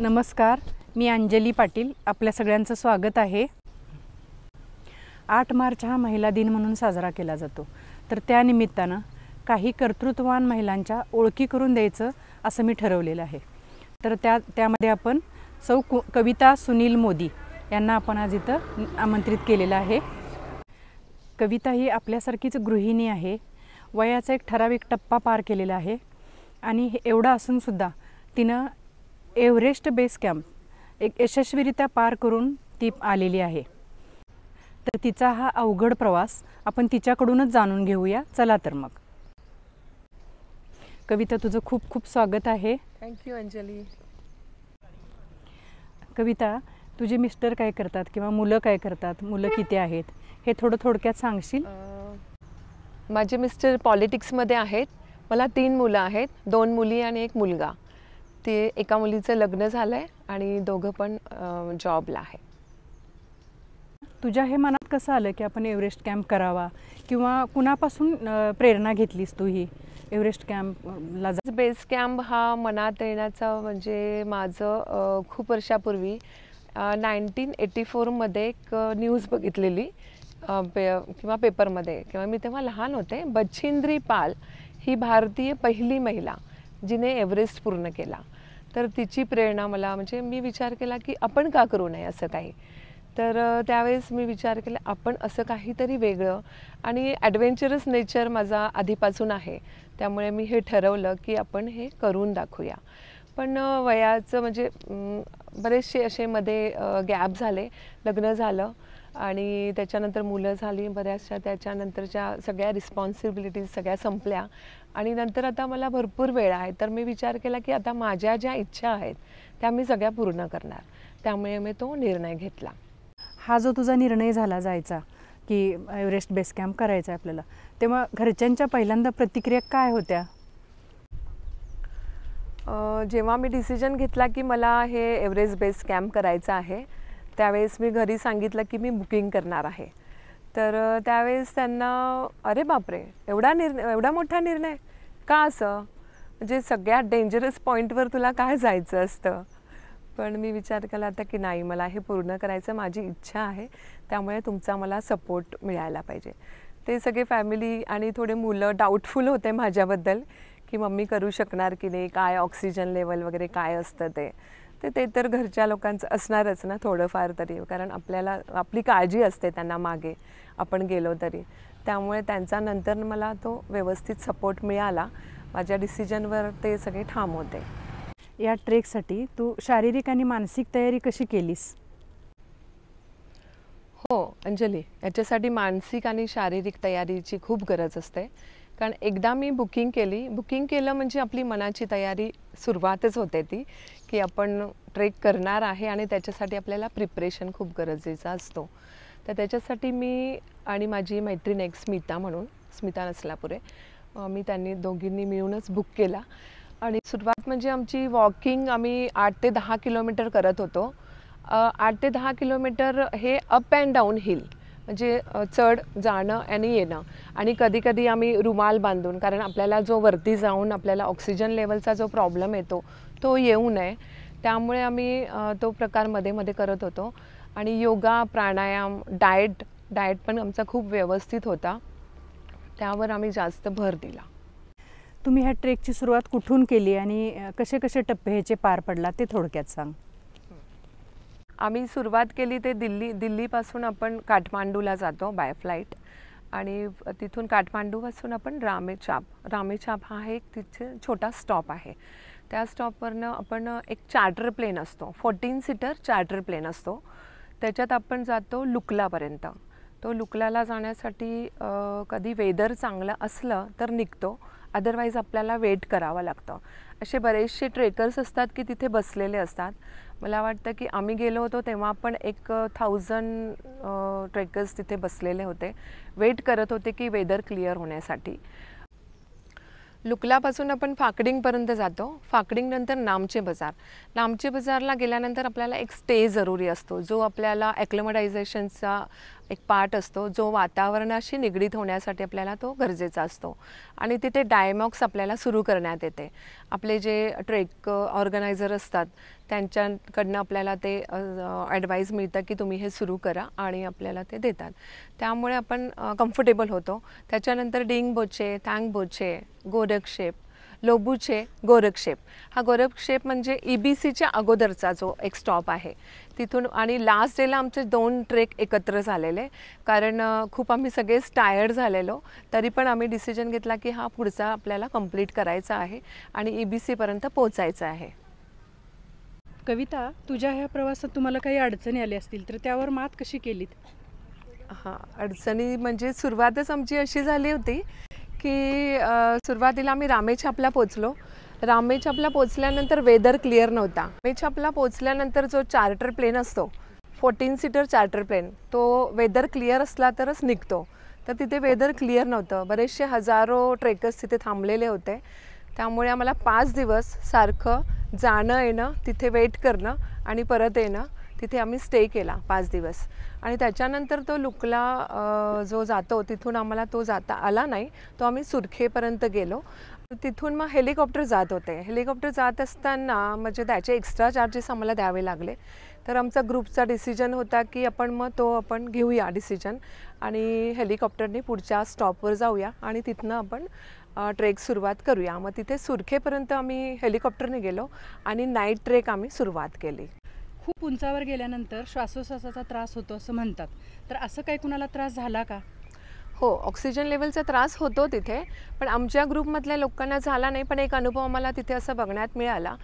नमस्कार मी अंजली पाटील आपल्या सगळ्यांचं स्वागत आहे आठ मार्च हा महिला दिन म्हणून साजरा केला जातो तर त्यानिमित्तानं काही कर्तृत्ववान महिलांच्या ओळखी करून द्यायचं असं मी ठरवलेलं आहे तर त्या त्यामध्ये आपण सौ कविता सुनील मोदी यांना आपण आज इथं आमंत्रित केलेलं आहे कविता ही आपल्यासारखीच गृहिणी आहे वयाचा एक ठराविक टप्पा पार केलेला आहे आणि एवढं असूनसुद्धा तिनं एव्हरेस्ट बेस कॅम्प एक यशस्वीरित्या पार करून ती आलेली आहे तर तिचा हा अवघड प्रवास आपण तिच्याकडूनच जाणून घेऊया चला तर मग कविता तुझं खूप खूप स्वागत आहे थँक्यू अंजली कविता तुझे मिस्टर काय करतात किंवा मुलं काय करतात मुलं किती आहेत हे थोडं थोडक्यात सांगशील माझे मिस्टर पॉलिटिक्समध्ये आहेत मला तीन मुलं आहेत दोन मुली आणि एक मुलगा ते एका मुलीचं लग्न झालं आहे आणि दोघं पण जॉबला आहे तुझ्या हे मनात कसं आलं की आपण एव्हरेस्ट कॅम्प करावा किंवा कुणापासून प्रेरणा घेतलीस तू ही एव्हरेस्ट कॅम्पला बेस कॅम्प हा मनात येण्याचा म्हणजे माझं खूप वर्षापूर्वी नाईन्टीन एटी फोरमध्ये एक न्यूज बघितलेली पे किंवा पेपरमध्ये किंवा मी तेव्हा लहान होते बच्छिंद्री पाल ही भारतीय पहिली महिला जिने एव्हरेस्ट पूर्ण केला तर तिची प्रेरणा मला म्हणजे मी विचार केला की आपण का करू नये असं काही तर त्यावेळेस मी विचार केला आपण असं काहीतरी वेगळं आणि ॲडव्हेंचरस नेचर माझा आधीपासून आहे त्यामुळे मी हे ठरवलं की आपण हे करून दाखवूया पण वयाचं म्हणजे बरेचसे असे मध्ये गॅप झाले लग्न झालं आणि त्याच्यानंतर मुलं झाली बऱ्याचशा त्याच्यानंतरच्या सगळ्या रिस्पॉन्सिबिलिटीज सगळ्या संपल्या आणि नंतर आता मला भरपूर वेळ आहे तर मी विचार केला की आता माझ्या ज्या इच्छा आहेत त्या मी सगळ्या पूर्ण करणार त्यामुळे मी तो निर्णय घेतला हा जो तुझा निर्णय झाला जायचा की एव्हरेस्ट बेस कॅम्प करायचा आहे आपल्याला तेव्हा घरच्यांच्या पहिल्यांदा प्रतिक्रिया काय होत्या जेव्हा मी डिसिजन घेतला की मला हे एव्हरेस्ट बेस कॅम्प करायचं आहे त्यावेळेस मी घरी सांगितलं की मी बुकिंग करणार आहे तर त्यावेळेस त्यांना अरे बापरे एवढा निर्णय एवढा मोठा निर्णय का असं म्हणजे सगळ्यात डेंजरस पॉईंटवर तुला काय जायचं असतं पण मी विचार केला आता की नाही मला हे पूर्ण करायचं माझी इच्छा आहे त्यामुळे तुमचा मला सपोर्ट मिळायला पाहिजे ते सगळे फॅमिली आणि थोडे मुलं डाऊटफुल होते माझ्याबद्दल की मम्मी करू शकणार की नाही काय ऑक्सिजन लेवल वगैरे काय असतं ते ते ते तर घरच्या लोकांचं असणारच ना थोडंफार तरी कारण आपल्याला आपली काळजी असते त्यांना मागे आपण गेलो तरी त्यामुळे त्यांचा नंतर मला तो व्यवस्थित सपोर्ट मिळाला माझ्या डिसिजनवर ते सगळे ठाम होते या ट्रेकसाठी तू शारीरिक आणि मानसिक तयारी कशी केलीस हो अंजली याच्यासाठी मानसिक आणि शारीरिक तयारीची खूप गरज असते कारण एकदा मी बुकिंग केली बुकिंग केलं म्हणजे आपली मनाची तयारी सुरुवातच होते ती की आपण ट्रेक करणार आहे आणि त्याच्यासाठी आपल्याला प्रिपरेशन खूप गरजेचा असतो तर त्याच्यासाठी मी आणि माझी मैत्रीण एक स्मिता म्हणून स्मिता नसलापुरे मी त्यांनी दोघींनी मिळूनच बुक केला आणि सुरुवात म्हणजे आमची वॉकिंग आम्ही आठ ते दहा किलोमीटर करत होतो आठ ते दहा किलोमीटर हे अप अँड डाऊन हिल म्हणजे चढ जाणं आणि येणं आणि कधीकधी आम्ही रुमाल बांधून कारण आपल्याला जो वरती जाऊन आपल्याला ऑक्सिजन लेवलचा जो प्रॉब्लेम येतो तो येऊ नये त्यामुळे आम्ही तो प्रकार मध्ये मध्ये करत होतो आणि योगा प्राणायाम डाएट डाएट पण आमचा खूप व्यवस्थित होता त्यावर आम्ही जास्त भर दिला तुम्ही ह्या ट्रेकची सुरुवात कुठून केली आणि कसे कसे टप्पे ह्याचे पार पडला ते थोडक्यात सांग आम्ही सुरुवात केली ते दिल्ली दिल्लीपासून आपण काठमांडूला जातो बाय फ्लाईट आणि तिथून काठमांडूपासून आपण रामेछाप रामेछाप हा एक तिथे छोटा स्टॉप आहे त्या स्टॉपवरनं आपण एक चार्टर प्लेन असतो फोर्टीन सीटर चार्टर प्लेन असतो त्याच्यात आपण जातो लुकलापर्यंत तो लुकलाला जाण्यासाठी कधी वेदर चांगलं असलं तर निघतो अदरवाईज आपल्याला वेट करावं लागतं असे बरेचसे ट्रेकर्स असतात की तिथे बसलेले असतात मला वाटतं की आम्ही गेलो होतो तेव्हा आपण एक थाउजंड ट्रेकर्स तिथे बसलेले होते वेट करत होते की वेदर क्लिअर होण्यासाठी लुकलापासून आपण फाकडिंगपर्यंत जातो फाकडिंगनंतर नामचे बाजार नामचे बाजारला गेल्यानंतर आपल्याला एक स्टे जरुरी असतो जो आपल्याला ॲक्लमडायझेशनचा एक पार्ट असतो जो वातावरणाशी निगडीत होण्यासाठी आपल्याला तो गरजेचा असतो आणि तिथे डायमॉक्स आपल्याला सुरू करण्यात येते आपले जे ट्रेक ऑर्गनायझर असतात त्यांच्याकडनं आपल्याला ते ॲडवाईस मिळतं की तुम्ही हे सुरू करा आणि आपल्याला ते देतात त्यामुळे आपण कम्फर्टेबल होतो त्याच्यानंतर डिंग बोचे थँग बोचे गोरक्षेप लोबूचे गोरखशेप हा गोरखशेप म्हणजे ई e बी सीच्या अगोदरचा जो एक स्टॉप आहे तिथून आणि लास्ट डेला आमचे दोन ट्रेक एकत्र झालेले कारण खूप आम्ही सगळेच टायर्ड झालेलो तरी पण आम्ही डिसिजन घेतला की हा पुढचा आपल्याला कंप्लीट करायचा आहे आणि ई e बी सीपर्यंत पोहोचायचं आहे कविता तुझ्या ह्या प्रवासात तुम्हाला काही अडचणी आल्या असतील तर त्यावर मात कशी केलीत हां अडचणी म्हणजे सुरुवातच आमची अशी झाली होती की सुरुवातीला आम्ही रामेछापला पोचलो रामेछापला पोचल्यानंतर वेदर क्लिअर नव्हता रामेछापला पोचल्यानंतर जो चार्टर प्लेन असतो फोर्टीन सीटर चार्टर प्लेन तो वेदर क्लिअर असला तरच निघतो तर तिथे वेदर क्लिअर नव्हतं बरेचसे हजारो ट्रेकर्स तिथे थांबलेले होते त्यामुळे आम्हाला पाच दिवस सारखं जाणं येणं तिथे वेट करणं आणि परत येणं तिथे आम्ही स्टे केला पाच दिवस आणि त्याच्यानंतर तो लुकला जो जातो तिथून आम्हाला तो जाता आला नाही तो आम्ही सुरखेपर्यंत गेलो तिथून मग हेलिकॉप्टर जात होते हेलिकॉप्टर जात असताना म्हणजे त्याचे एक्स्ट्रा चार्जेस आम्हाला द्यावे लागले तर आमचा ग्रुपचा डिसिजन होता की आपण मग तो आपण घेऊया डिसिजन आणि हेलिकॉप्टरने पुढच्या स्टॉपवर जाऊया आणि तिथनं आपण ट्रेक सुरुवात करूया मग तिथे सुरखेपर्यंत आम्ही हेलिकॉप्टरने गेलो आणि नाईट ट्रेक आम्ही सुरुवात केली खूप उंचावर गेल्यानंतर श्वासोश्वासाचा त्रास होतो असं म्हणतात तर असं काही कुणाला त्रास झाला का हो ऑक्सिजन लेवलचा त्रास होतो तिथे पण आमच्या ग्रुपमधल्या लोकांना झाला नाही पण एक अनुभव आम्हाला तिथे असं बघण्यात मिळाला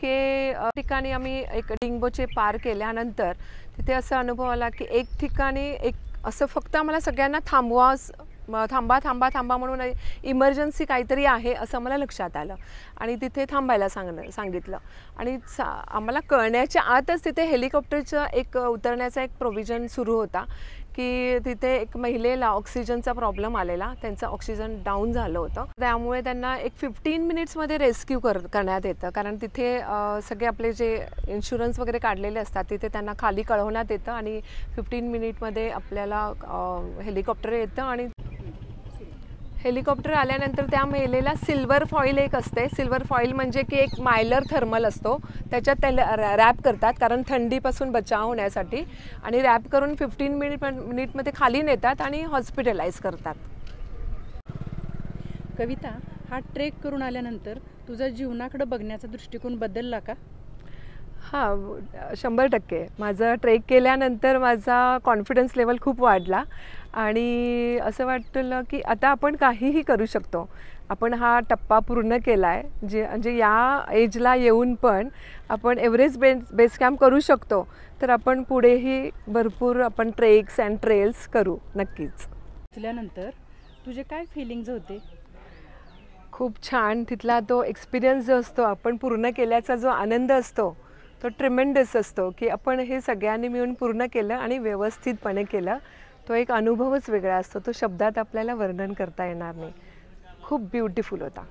की ठिकाणी आम्ही एक डिंगोचे पार केल्यानंतर तिथे असा अनुभव आला की एक ठिकाणी एक असं फक्त आम्हाला सगळ्यांना थांबवास थांबा थांबा थांबा म्हणून इमर्जन्सी काहीतरी आहे असं मला लक्षात आलं आणि तिथे थांबायला सांगणं सांगितलं आणि सा आम्हाला कळण्याच्या आतच तिथे हेलिकॉप्टरचं एक उतरण्याचा एक प्रोव्हिजन सुरू होता की तिथे एक महिलेला ऑक्सिजनचा प्रॉब्लेम आलेला त्यांचं ऑक्सिजन डाऊन झालं होतं त्यामुळे त्यांना एक फिफ्टीन मिनिट्समध्ये रेस्क्यू कर करण्यात येतं कारण तिथे सगळे आपले जे इन्शुरन्स वगैरे काढलेले असतात तिथे त्यांना खाली कळवण्यात येतं आणि फिफ्टीन मिनिटमध्ये आपल्याला हेलिकॉप्टर येतं आणि हेलिकॉप्टर आल्यानंतर त्या मेलेला सिल्वर फॉईल एक असते सिल्वर फॉईल म्हणजे की एक मायलर थर्मल असतो त्याच्यात त्याला रॅप करतात कारण थंडीपासून बचाव होण्यासाठी आणि रॅप करून फिफ्टीन मिनिट मिनिटमध्ये खाली नेतात आणि हॉस्पिटलाइज करतात कविता हा ट्रेक करून आल्यानंतर तुझा जीवनाकडे बघण्याचा दृष्टिकोन बदलला का हां शंभर टक्के माझं ट्रेक केल्यानंतर माझा कॉन्फिडन्स लेवल खूप वाढला आणि असं वाटलं की आता आपण काहीही करू शकतो आपण हा टप्पा पूर्ण केला आहे जे म्हणजे या एजला येऊन पण आपण एव्हरेज बेस बेस कॅम्प करू शकतो तर आपण पुढेही भरपूर आपण ट्रेक्स अँड ट्रेल्स करू नक्कीच त्यानंतर तुझे काय फिलिंग्ज होते खूप छान तिथला तो एक्सपिरियन्स जो असतो आपण पूर्ण केल्याचा जो आनंद असतो तो ट्रिमेंडस असतो की आपण हे सगळ्यांनी मिळून पूर्ण केलं आणि व्यवस्थितपणे केलं तो एक अनुभवच वेगळा असतो तो शब्दात आपल्याला वर्णन करता येणार नाही खूप ब्युटिफुल होता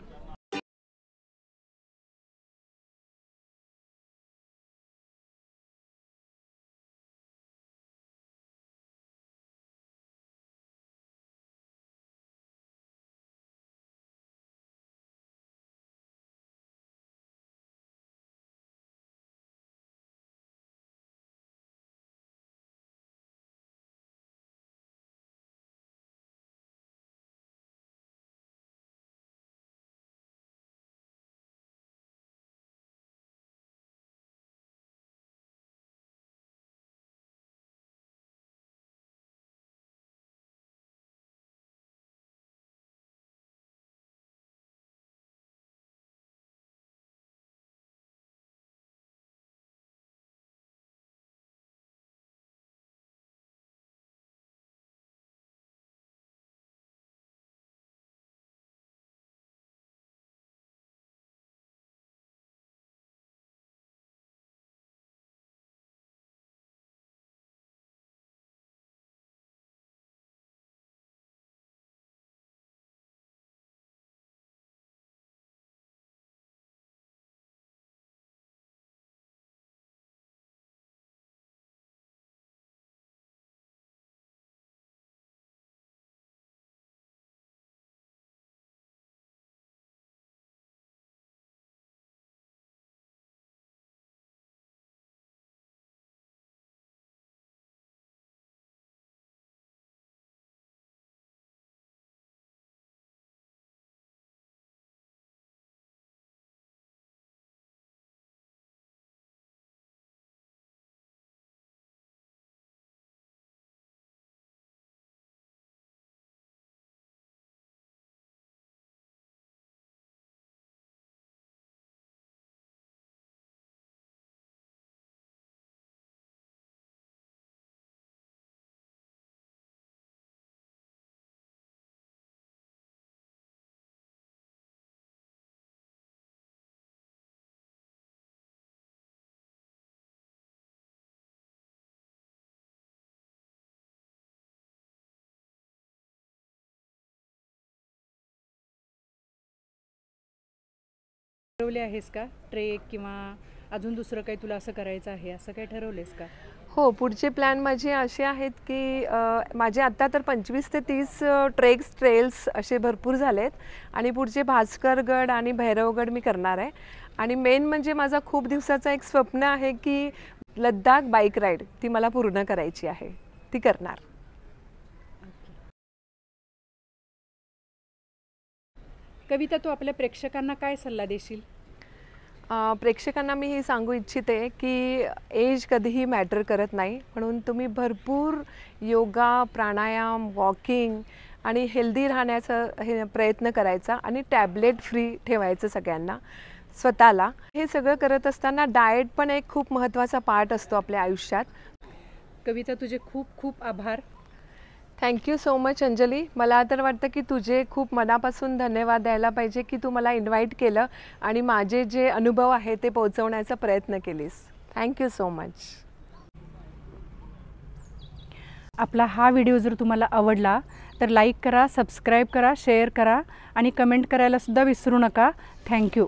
ठरवले आहेस का ट्रेक किंवा अजून दुसरं काही तुला असं करायचं आहे असं काही ठरवलेस का हो पुढचे प्लॅन माझे असे आहेत की माझे आत्ता तर पंचवीस ते तीस ट्रेक्स ट्रेल्स असे भरपूर झालेत आणि पुढचे भास्करगड आणि भैरवगड मी करणार आहे आणि मेन म्हणजे माझा खूप दिवसाचा एक स्वप्न आहे की लद्दाख बाईक राईड ती मला पूर्ण करायची आहे ती करणार कविता तू आपल्या प्रेक्षकांना काय सल्ला देशील प्रेक्षकांना मी हे सांगू इच्छिते की एज कधीही मॅटर करत नाही म्हणून तुम्ही भरपूर योगा प्राणायाम वॉकिंग आणि हेल्दी राहण्याचा हे प्रयत्न करायचा आणि टॅबलेट फ्री ठेवायचं सगळ्यांना स्वतःला हे सगळं करत असताना डाएट पण एक खूप महत्त्वाचा पार्ट असतो आपल्या आयुष्यात कविता तुझे खूप खूप आभार थँक्यू सो मच अंजली मला तर वाटतं की तुझे खूप मनापासून धन्यवाद द्यायला पाहिजे की तू मला इन्व्हाइट केलं आणि माझे जे अनुभव आहे ते पोहोचवण्याचा प्रयत्न केलीस थँक्यू सो मच आपला हा व्हिडिओ जर तुम्हाला आवडला तर लाईक करा सबस्क्राईब करा शेअर करा आणि कमेंट करायलासुद्धा विसरू नका थँक्यू